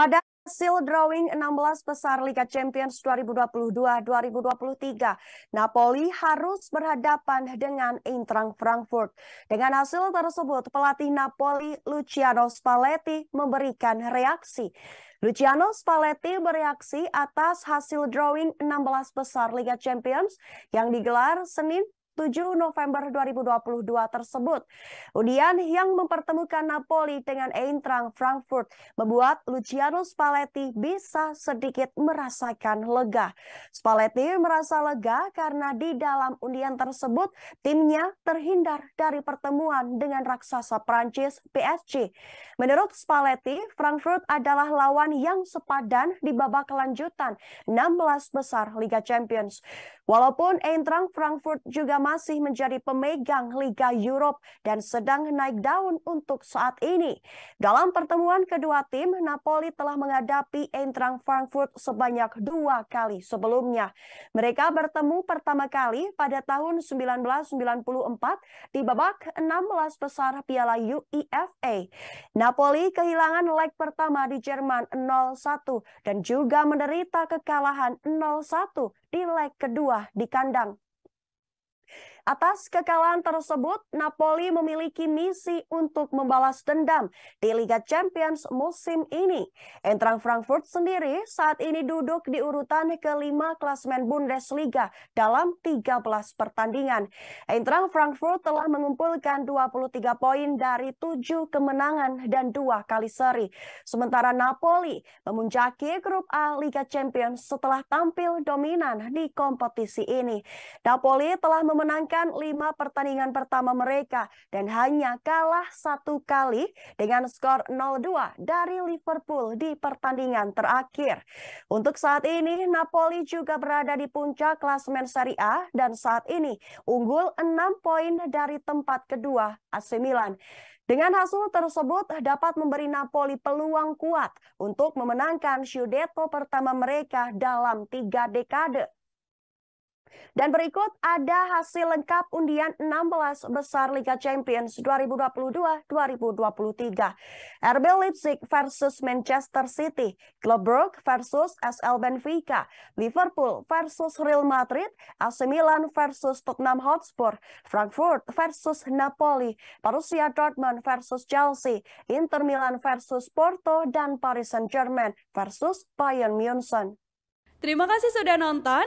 Pada hasil drawing 16 besar Liga Champions 2022-2023, Napoli harus berhadapan dengan Eintracht Frankfurt. Dengan hasil tersebut, pelatih Napoli Luciano Spalletti memberikan reaksi. Luciano Spalletti bereaksi atas hasil drawing 16 besar Liga Champions yang digelar Senin 7 November 2022 tersebut. Undian yang mempertemukan Napoli dengan Eintracht Frankfurt membuat Luciano Spalletti bisa sedikit merasakan lega. Spalletti merasa lega karena di dalam undian tersebut timnya terhindar dari pertemuan dengan raksasa Prancis PSG. Menurut Spalletti, Frankfurt adalah lawan yang sepadan di babak lanjutan 16 besar Liga Champions. Walaupun Eintracht Frankfurt juga masih menjadi pemegang Liga Europe dan sedang naik daun untuk saat ini. Dalam pertemuan kedua tim, Napoli telah menghadapi Eintracht Frankfurt sebanyak dua kali sebelumnya. Mereka bertemu pertama kali pada tahun 1994 di babak 16 besar Piala UEFA. Napoli kehilangan leg pertama di Jerman 0-1 dan juga menderita kekalahan 0-1 di leg kedua di kandang Atas kekalahan tersebut, Napoli memiliki misi untuk membalas dendam di Liga Champions musim ini. Eintracht Frankfurt sendiri saat ini duduk di urutan kelima klasmen Bundesliga dalam 13 pertandingan. Eintracht Frankfurt telah mengumpulkan 23 poin dari 7 kemenangan dan 2 kali seri. Sementara Napoli memuncaki grup A Liga Champions setelah tampil dominan di kompetisi ini. Napoli telah memenangkan memenangkan lima pertandingan pertama mereka dan hanya kalah satu kali dengan skor 0-2 dari Liverpool di pertandingan terakhir. Untuk saat ini, Napoli juga berada di puncak klasemen Serie A dan saat ini unggul 6 poin dari tempat kedua AC Milan. Dengan hasil tersebut dapat memberi Napoli peluang kuat untuk memenangkan Scudetto pertama mereka dalam tiga dekade. Dan berikut ada hasil lengkap undian 16 besar Liga Champions 2022-2023. RB Leipzig versus Manchester City, Club versus SL Benfica, Liverpool versus Real Madrid, AC Milan versus Tottenham Hotspur, Frankfurt versus Napoli, Borussia Dortmund versus Chelsea, Inter Milan versus Porto dan Paris Saint-Germain versus Bayern Munchen. Terima kasih sudah nonton.